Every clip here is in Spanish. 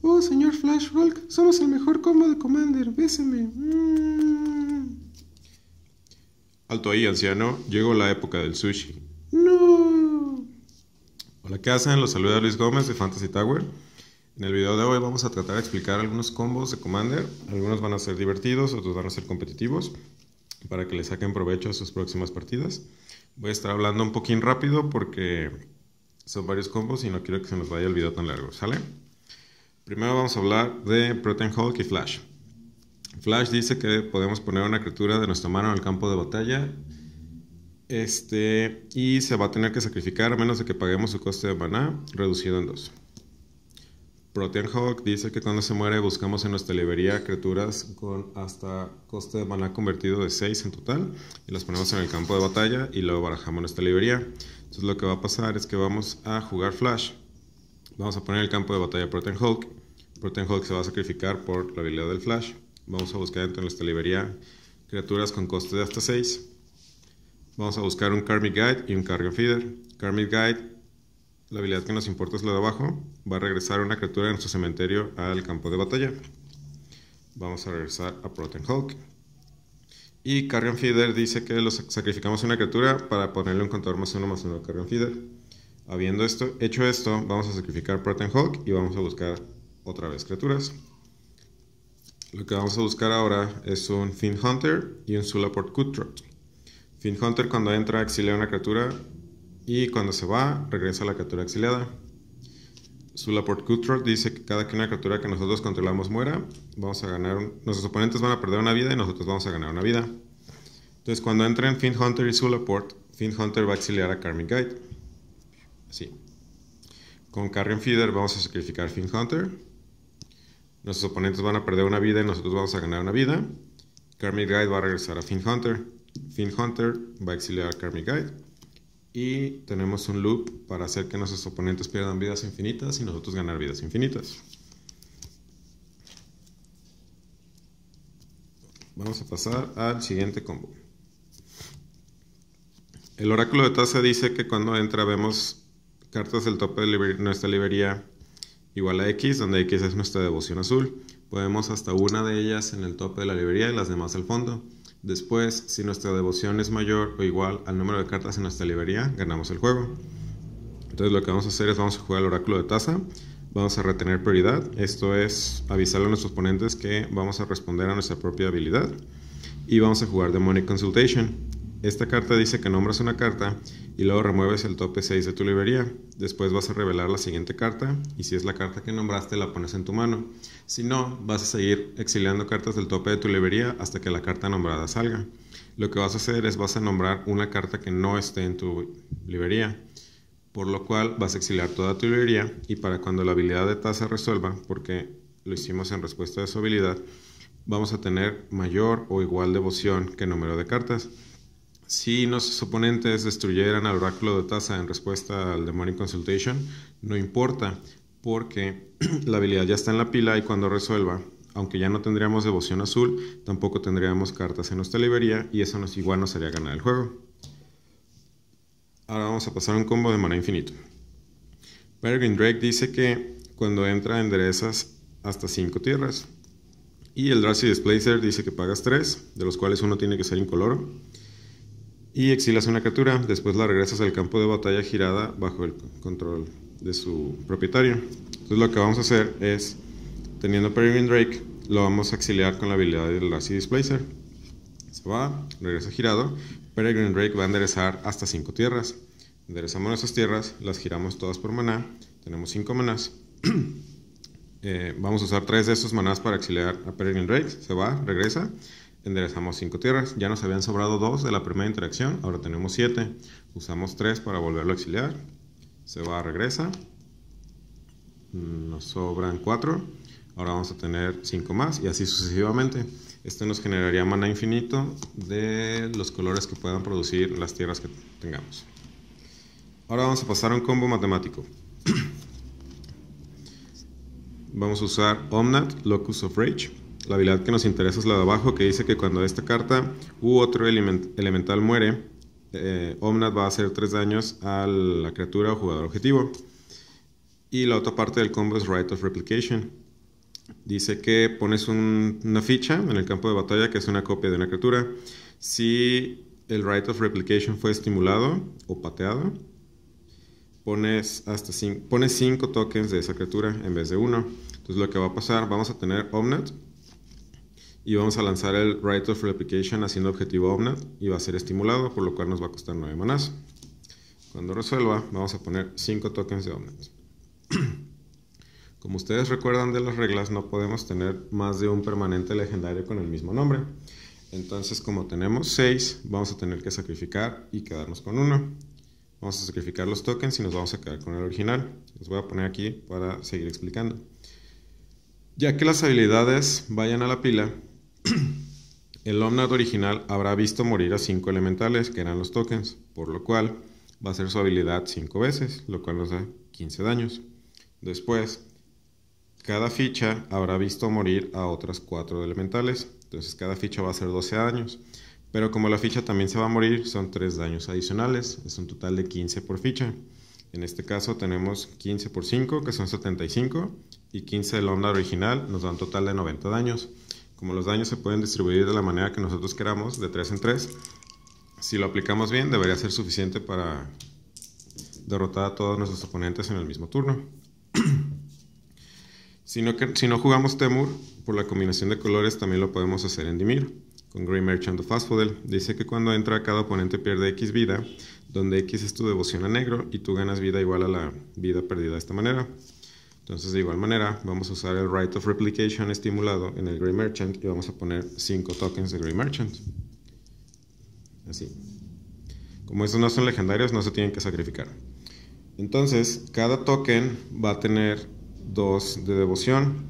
Oh, señor Flash somos el mejor combo de Commander, béseme. Mm. Alto ahí, anciano, llegó la época del sushi. No. Hola, ¿qué hacen? Los saluda Luis Gómez de Fantasy Tower. En el video de hoy vamos a tratar de explicar algunos combos de Commander. Algunos van a ser divertidos, otros van a ser competitivos, para que le saquen provecho a sus próximas partidas. Voy a estar hablando un poquín rápido porque son varios combos y no quiero que se nos vaya el video tan largo, ¿sale? Primero vamos a hablar de Protein Hulk y Flash. Flash dice que podemos poner una criatura de nuestra mano en el campo de batalla. Este, y se va a tener que sacrificar a menos de que paguemos su coste de maná reducido en 2. Protean Hulk dice que cuando se muere buscamos en nuestra librería criaturas con hasta coste de maná convertido de 6 en total y las ponemos en el campo de batalla y luego barajamos nuestra librería. Entonces lo que va a pasar es que vamos a jugar Flash. Vamos a poner el campo de batalla Protean Hulk Hulk se va a sacrificar por la habilidad del Flash. Vamos a buscar dentro de nuestra librería criaturas con coste de hasta 6. Vamos a buscar un Karmic Guide y un Cargo Feeder. Karmic Guide, la habilidad que nos importa es la de abajo. Va a regresar una criatura de nuestro cementerio al campo de batalla. Vamos a regresar a Hulk. Y Carrion Feeder dice que los sacrificamos una criatura para ponerle un contador más uno más uno a Carrion Feeder. Habiendo esto, hecho esto, vamos a sacrificar Protein Hulk y vamos a buscar otra vez criaturas. Lo que vamos a buscar ahora es un Fin Hunter y un Sulaport Cutthroat. Fin Hunter cuando entra exilia una criatura y cuando se va regresa a la criatura exiliada. Sulaport Cutthroat dice que cada que una criatura que nosotros controlamos muera, vamos a ganar, nuestros oponentes van a perder una vida y nosotros vamos a ganar una vida. Entonces cuando entren Fin Hunter y Sulaport, Fin Hunter va a exiliar a Carmen Guide. Con Carrion Feeder vamos a sacrificar Fin Hunter Nuestros oponentes van a perder una vida y nosotros vamos a ganar una vida. Karmic Guide va a regresar a Finn Hunter. Finn Hunter va a exiliar a Karmic Guide. Y tenemos un loop para hacer que nuestros oponentes pierdan vidas infinitas y nosotros ganar vidas infinitas. Vamos a pasar al siguiente combo. El oráculo de Taza dice que cuando entra vemos cartas del tope de nuestra librería igual a X, donde X es nuestra devoción azul. Podemos hasta una de ellas en el tope de la librería y las demás al fondo. Después, si nuestra devoción es mayor o igual al número de cartas en nuestra librería, ganamos el juego. Entonces lo que vamos a hacer es vamos a jugar al oráculo de taza. Vamos a retener prioridad, esto es avisarle a nuestros oponentes que vamos a responder a nuestra propia habilidad. Y vamos a jugar Demonic Consultation. Esta carta dice que nombras una carta y luego remueves el tope 6 de tu librería. Después vas a revelar la siguiente carta y si es la carta que nombraste la pones en tu mano. Si no, vas a seguir exiliando cartas del tope de tu librería hasta que la carta nombrada salga. Lo que vas a hacer es vas a nombrar una carta que no esté en tu librería, por lo cual vas a exiliar toda tu librería y para cuando la habilidad de tasa resuelva, porque lo hicimos en respuesta a su habilidad, vamos a tener mayor o igual devoción que número de cartas. Si nuestros oponentes destruyeran al oráculo de Taza en respuesta al Demonic Consultation, no importa, porque la habilidad ya está en la pila y cuando resuelva, aunque ya no tendríamos devoción azul, tampoco tendríamos cartas en nuestra librería y eso nos igual nos haría ganar el juego. Ahora vamos a pasar un combo de mana infinito. Peregrine Drake dice que cuando entra enderezas hasta 5 tierras. Y el Darcy Displacer dice que pagas 3, de los cuales uno tiene que ser incoloro y exilas una criatura, después la regresas al campo de batalla girada bajo el control de su propietario. Entonces lo que vamos a hacer es, teniendo Peregrine Drake, lo vamos a exiliar con la habilidad del Lassie Displacer. Se va, regresa girado, Peregrine Drake va a enderezar hasta 5 tierras. Enderezamos nuestras tierras, las giramos todas por maná, tenemos 5 manás. Eh, vamos a usar 3 de esos manás para exiliar a Peregrine Drake, se va, regresa, enderezamos cinco tierras. Ya nos habían sobrado dos de la primera interacción, ahora tenemos siete. Usamos tres para volverlo a exiliar. Se va, a regresa. Nos sobran cuatro. Ahora vamos a tener 5 más y así sucesivamente. Esto nos generaría mana infinito de los colores que puedan producir las tierras que tengamos. Ahora vamos a pasar a un combo matemático. vamos a usar Omnat, Locus of Rage. La habilidad que nos interesa es la de abajo, que dice que cuando esta carta u otro elemental muere, eh, Omnath va a hacer 3 daños a la criatura o jugador objetivo. Y la otra parte del combo es Right of Replication. Dice que pones una ficha en el campo de batalla que es una copia de una criatura. Si el Right of Replication fue estimulado o pateado, pones hasta 5 pones tokens de esa criatura en vez de uno. Entonces lo que va a pasar, vamos a tener Omnath y vamos a lanzar el Right of Replication haciendo objetivo OMNAT y va a ser estimulado, por lo cual nos va a costar 9 manas Cuando resuelva, vamos a poner 5 tokens de OMNAT. Como ustedes recuerdan de las reglas, no podemos tener más de un permanente legendario con el mismo nombre. Entonces, como tenemos 6, vamos a tener que sacrificar y quedarnos con uno. Vamos a sacrificar los tokens y nos vamos a quedar con el original. Los voy a poner aquí para seguir explicando. Ya que las habilidades vayan a la pila, El Omnat original habrá visto morir a 5 elementales, que eran los tokens, por lo cual va a ser su habilidad 5 veces, lo cual nos da 15 daños. Después, cada ficha habrá visto morir a otras 4 elementales, entonces cada ficha va a hacer 12 daños. Pero como la ficha también se va a morir, son 3 daños adicionales, es un total de 15 por ficha. En este caso tenemos 15 por 5, que son 75, y 15 del Omnat original, nos da un total de 90 daños. Como los daños se pueden distribuir de la manera que nosotros queramos, de 3 en 3, si lo aplicamos bien debería ser suficiente para derrotar a todos nuestros oponentes en el mismo turno. si, no, jugamos Temur, por la combinación de colores también lo podemos hacer en Dimir con Green Merchant of Asphodel. Dice que cuando entra cada oponente pierde X vida, donde X es tu devoción a negro y tú ganas vida igual a la vida perdida de esta manera. Entonces de igual manera vamos a usar el right of replication estimulado en el Grey Merchant y vamos a poner 5 tokens de Grey Merchant. Así. Como estos no son legendarios no se tienen que sacrificar. Entonces cada token va a tener 2 de devoción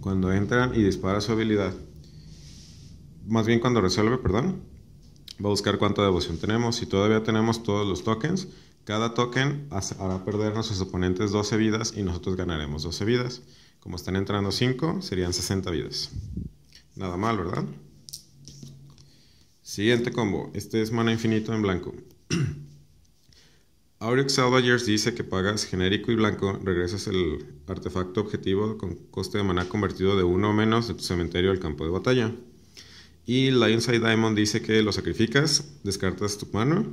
cuando entran y dispara su habilidad. Más bien cuando resuelve, perdón. Va a buscar cuánta devoción tenemos. Si todavía tenemos todos los tokens, cada token hará perder a sus oponentes 12 vidas y nosotros ganaremos 12 vidas. Como están entrando 5, serían 60 vidas. Nada mal, ¿verdad? Siguiente combo. Este es mana infinito en blanco. Aurex Salvagers dice que pagas genérico y blanco, regresas el artefacto objetivo con coste de maná convertido de uno o menos de tu cementerio al campo de batalla. Y Lionside Diamond dice que lo sacrificas, descartas tu mano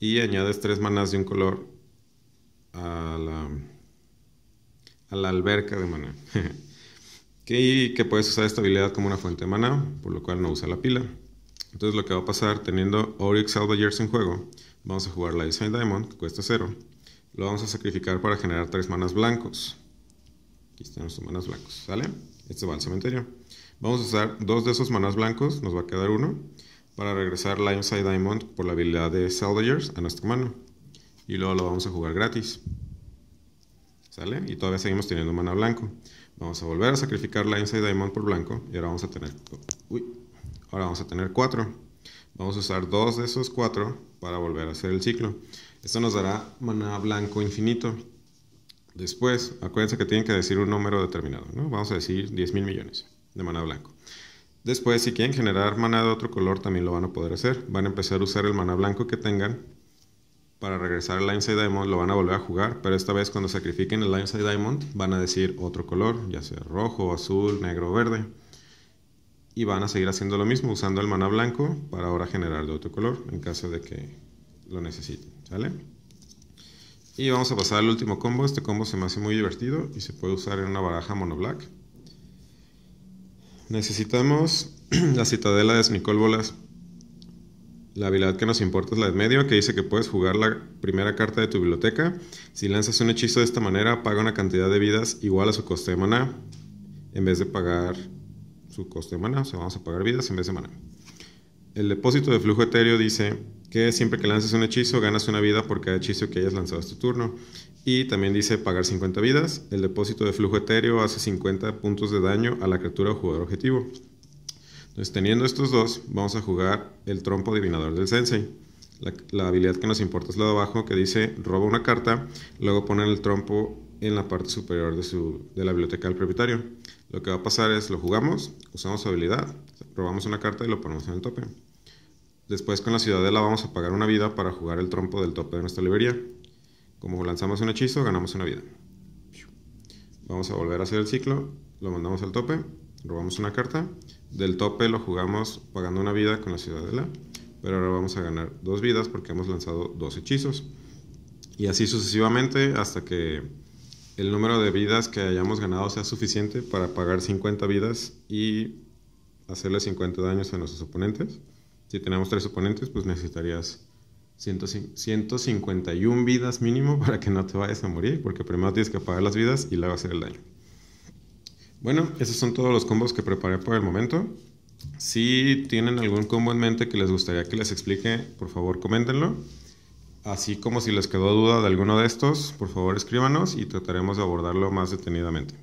y añades tres manás de un color a la, alberca de maná. que, puedes usar esta habilidad como una fuente de maná, por lo cual no usa la pila. Entonces lo que va a pasar teniendo Oryx Salvagers en juego, vamos a jugar la sign Diamond, que cuesta cero Lo vamos a sacrificar para generar tres manas blancos. Aquí están nuestros manas blancos, ¿sale? Este va al cementerio. Vamos a usar dos de esos manas blancos, nos va a quedar uno para regresar Lionside Diamond por la habilidad de Soldiers a nuestra mano. Y luego lo vamos a jugar gratis. ¿Sale? Y todavía seguimos teniendo mana blanco. Vamos a volver a sacrificar Lionside Diamond por blanco. Y ahora vamos a tener... Uy, ahora vamos a tener 4. Vamos a usar dos de esos cuatro para volver a hacer el ciclo. Esto nos dará mana blanco infinito. Después, acuérdense que tienen que decir un número determinado. ¿no? Vamos a decir 10 mil millones de mana blanco. Después, si quieren generar mana de otro color, también lo van a poder hacer. Van a empezar a usar el mana blanco que tengan para regresar al Lineside Diamond. Lo van a volver a jugar, pero esta vez cuando sacrifiquen el Lionside Diamond, van a decir otro color, ya sea rojo, azul, negro o verde. Y van a seguir haciendo lo mismo, usando el maná blanco para ahora generar de otro color, en caso de que lo necesiten, Y vamos a pasar al último combo. Este combo se me hace muy divertido y se puede usar en una baraja mono black. Necesitamos la citadela de Smicol La habilidad que nos importa es la de medio, que dice que puedes jugar la primera carta de tu biblioteca. Si lanzas un hechizo de esta manera, paga una cantidad de vidas igual a su coste de maná, en vez de pagar su coste de maná, o sea, vamos a pagar vidas en vez de maná. El depósito de flujo etéreo dice que siempre que lanzas un hechizo, ganas una vida por cada hechizo que hayas lanzado este turno. Y también dice pagar 50 vidas. El depósito de flujo etéreo hace 50 puntos de daño a la criatura o jugador objetivo. Entonces, teniendo estos dos, vamos a jugar el trompo adivinador del sensei. La, habilidad que nos importa es la de abajo, que dice roba una carta, luego ponen el trompo en la parte superior de, su, de la biblioteca del propietario. Lo que va a pasar es lo jugamos, usamos su habilidad, robamos una carta y lo ponemos en el tope. Después con la ciudadela vamos a pagar una vida para jugar el trompo del tope de nuestra librería. Como lanzamos un hechizo, ganamos una vida. Vamos a volver a hacer el ciclo, lo mandamos al tope, robamos una carta. Del tope lo jugamos pagando una vida con la ciudadela, pero ahora vamos a ganar dos vidas porque hemos lanzado dos hechizos. Y así sucesivamente hasta que el número de vidas que hayamos ganado sea suficiente para pagar 50 vidas y hacerle 50 daños a nuestros oponentes. Si tenemos tres oponentes, pues necesitarías 151 vidas mínimo para que no te vayas a morir, porque primero tienes que pagar las vidas y luego hacer el daño. Bueno, esos son todos los combos que preparé por el momento. Si tienen algún combo en mente que les gustaría que les explique, por favor coméntenlo. Así como si les quedó duda de alguno de estos, por favor escríbanos y trataremos de abordarlo más detenidamente.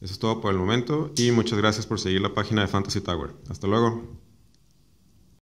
Eso es todo por el momento y muchas gracias por seguir la página de Fantasy Tower. Hasta luego.